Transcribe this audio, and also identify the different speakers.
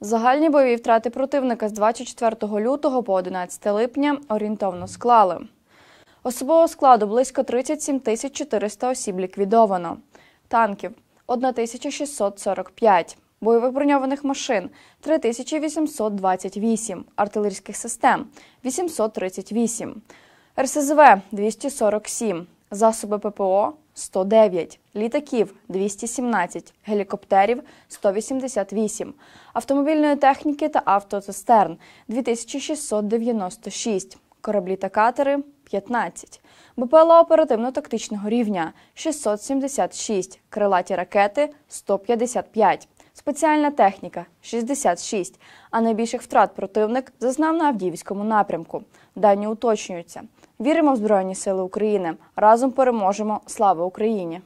Speaker 1: Загальні бойові втрати противника з 24 лютого по 11 липня орієнтовно склали. Особового складу близько 37 400 осіб ліквідовано, танків 1645, бойових броньованих машин 3828, артилерійських систем 838, РСЗВ 247, засоби ППО 109, літаків 217, гелікоптерів 188, автомобільної техніки та автоцистерн 2696, кораблі та катери 15, БПЛА оперативно-тактичного рівня 676, крилаті ракети 155, спеціальна техніка 66, а найбільших втрат противник зазнав на Авдіївському напрямку. Дані уточнюються – Віримо в Збройні Сили України. Разом переможемо. Слава Україні!